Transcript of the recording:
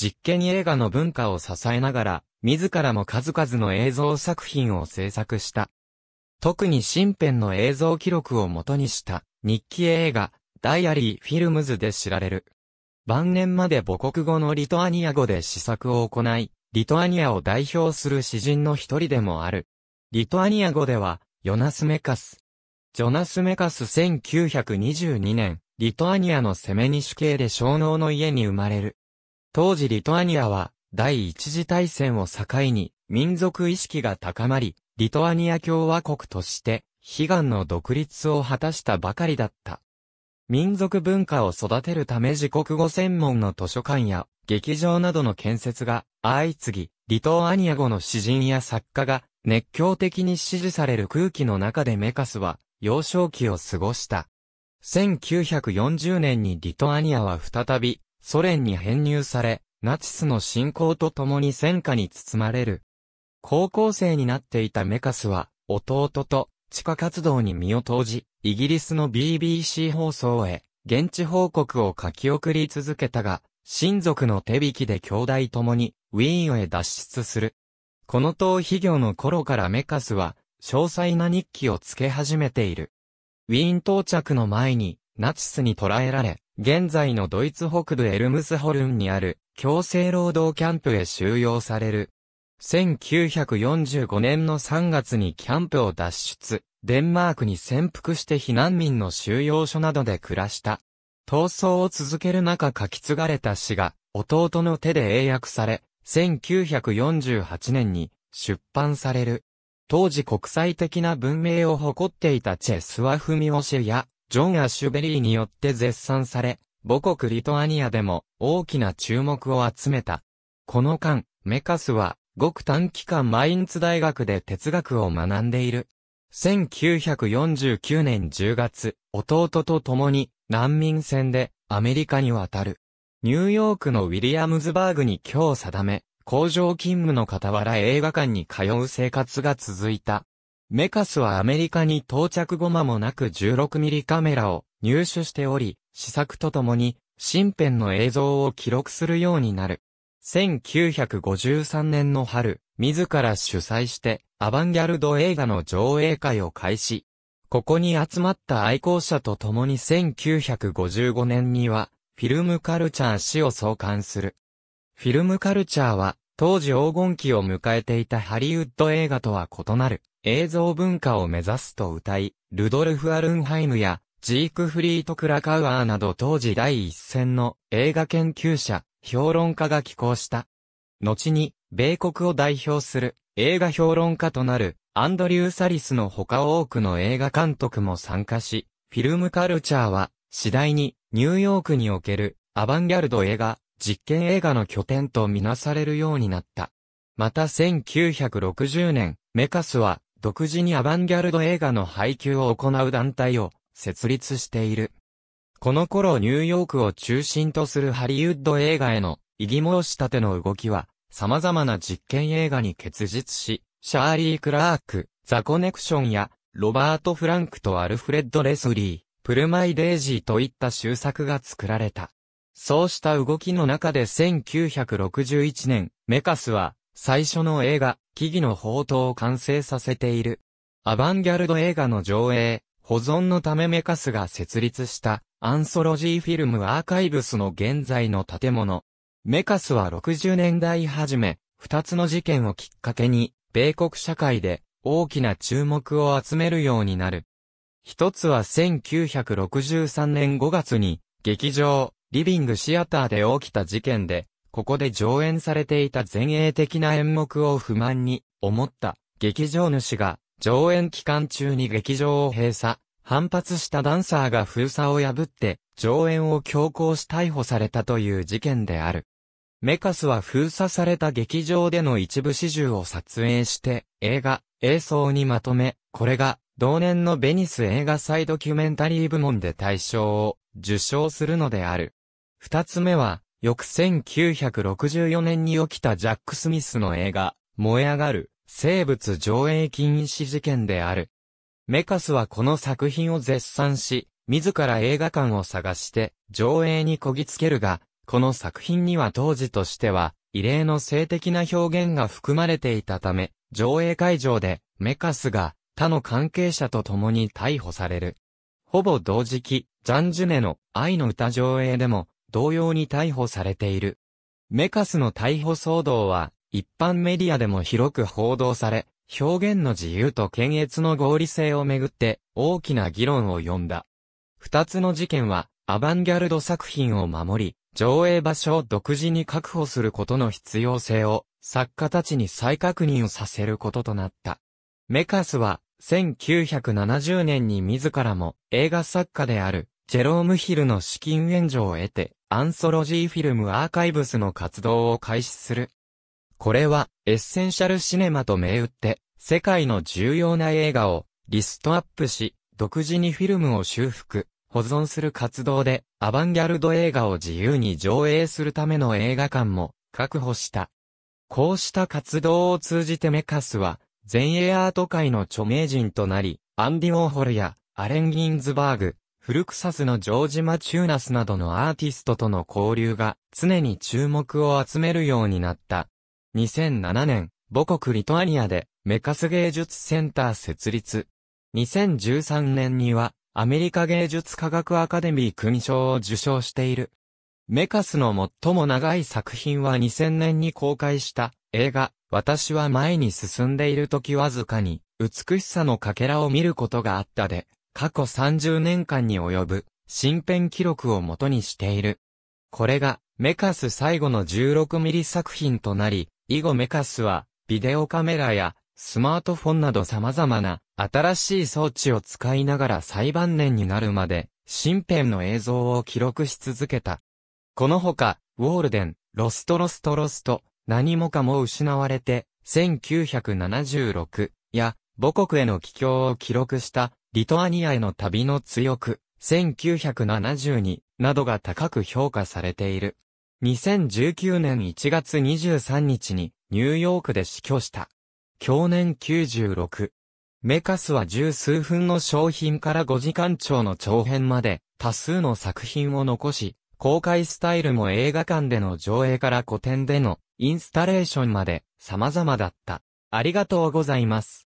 実験映画の文化を支えながら、自らも数々の映像作品を制作した。特に新編の映像記録を元にした日記映画、ダイアリー・フィルムズで知られる。晩年まで母国語のリトアニア語で試作を行い、リトアニアを代表する詩人の一人でもある。リトアニア語では、ヨナス・メカス。ジョナス・メカス1922年、リトアニアのセメニシュ系で小脳の家に生まれる。当時リトアニアは第一次大戦を境に民族意識が高まり、リトアニア共和国として悲願の独立を果たしたばかりだった。民族文化を育てるため自国語専門の図書館や劇場などの建設が相次ぎ、リトアニア語の詩人や作家が熱狂的に支持される空気の中でメカスは幼少期を過ごした。1940年にリトアニアは再びソ連に編入され、ナチスの侵攻とともに戦火に包まれる。高校生になっていたメカスは、弟と地下活動に身を投じ、イギリスの BBC 放送へ、現地報告を書き送り続けたが、親族の手引きで兄弟ともに、ウィーンへ脱出する。この逃避業の頃からメカスは、詳細な日記をつけ始めている。ウィーン到着の前に、ナチスに捕らえられ、現在のドイツ北部エルムスホルンにある強制労働キャンプへ収容される。1945年の3月にキャンプを脱出、デンマークに潜伏して避難民の収容所などで暮らした。闘争を続ける中書き継がれた詩が弟の手で英訳され、1948年に出版される。当時国際的な文明を誇っていたチェスワフミオシェやジョン・アッシュベリーによって絶賛され、母国リトアニアでも大きな注目を集めた。この間、メカスは、ごく短期間マインツ大学で哲学を学んでいる。1949年10月、弟と共に難民船でアメリカに渡る。ニューヨークのウィリアムズバーグに今日定め、工場勤務の傍ら映画館に通う生活が続いた。メカスはアメリカに到着後間もなく1 6ミリカメラを入手しており、試作とともに、新編の映像を記録するようになる。1953年の春、自ら主催して、アバンギャルド映画の上映会を開始。ここに集まった愛好者と共に1955年には、フィルムカルチャー誌を創刊する。フィルムカルチャーは、当時黄金期を迎えていたハリウッド映画とは異なる映像文化を目指すと歌い、ルドルフ・アルンハイムやジーク・フリート・クラカウアーなど当時第一線の映画研究者、評論家が寄稿した。後に、米国を代表する映画評論家となるアンドリュー・サリスの他多くの映画監督も参加し、フィルムカルチャーは次第にニューヨークにおけるアバンギャルド映画実験映画の拠点とみなされるようになった。また1960年、メカスは独自にアバンギャルド映画の配給を行う団体を設立している。この頃ニューヨークを中心とするハリウッド映画への異議申し立ての動きは様々な実験映画に結実し、シャーリー・クラーク、ザ・コネクションやロバート・フランクとアルフレッド・レスリー、プルマイ・デイジーといった終作が作られた。そうした動きの中で1961年、メカスは、最初の映画、木々の宝刀を完成させている。アバンギャルド映画の上映、保存のためメカスが設立した、アンソロジーフィルムアーカイブスの現在の建物。メカスは60年代初め、二つの事件をきっかけに、米国社会で大きな注目を集めるようになる。一つは1963年5月に、劇場、リビングシアターで起きた事件で、ここで上演されていた前衛的な演目を不満に思った劇場主が上演期間中に劇場を閉鎖、反発したダンサーが封鎖を破って上演を強行し逮捕されたという事件である。メカスは封鎖された劇場での一部始終を撮影して映画、映像にまとめ、これが同年のベニス映画祭ドキュメンタリー部門で大賞を受賞するのである。二つ目は、翌1964年に起きたジャック・スミスの映画、燃え上がる、生物上映禁止事件である。メカスはこの作品を絶賛し、自ら映画館を探して、上映にこぎつけるが、この作品には当時としては、異例の性的な表現が含まれていたため、上映会場で、メカスが、他の関係者と共に逮捕される。ほぼ同時期、ジャンジュネの愛の歌上映でも、同様に逮捕されている。メカスの逮捕騒動は、一般メディアでも広く報道され、表現の自由と検閲の合理性をめぐって大きな議論を呼んだ。二つの事件は、アバンギャルド作品を守り、上映場所を独自に確保することの必要性を作家たちに再確認をさせることとなった。メカスは1970年に自らも映画作家であるジェロームヒルの資金援助を得て、アンソロジーフィルムアーカイブスの活動を開始する。これは、エッセンシャルシネマと銘打って、世界の重要な映画をリストアップし、独自にフィルムを修復、保存する活動で、アバンギャルド映画を自由に上映するための映画館も確保した。こうした活動を通じてメカスは、全英アート界の著名人となり、アンディ・ウォーホルやアレン・ギンズバーグ、フルクサスのジョージ・マチューナスなどのアーティストとの交流が常に注目を集めるようになった。2007年、母国リトアニアでメカス芸術センター設立。2013年にはアメリカ芸術科学アカデミー勲章を受賞している。メカスの最も長い作品は2000年に公開した映画、私は前に進んでいる時わずかに美しさのかけらを見ることがあったで、過去30年間に及ぶ新編記録を元にしている。これがメカス最後の16ミリ作品となり、以後メカスはビデオカメラやスマートフォンなど様々な新しい装置を使いながら最晩年になるまで新編の映像を記録し続けた。このほか、ウォールデン、ロストロストロスト、何もかも失われて、1976や母国への帰郷を記録したリトアニアへの旅の強く、1972などが高く評価されている。2019年1月23日にニューヨークで死去した。去年96。メカスは十数分の商品から5時間超の長編まで多数の作品を残し、公開スタイルも映画館での上映から古典でのインスタレーションまで様々だった。ありがとうございます。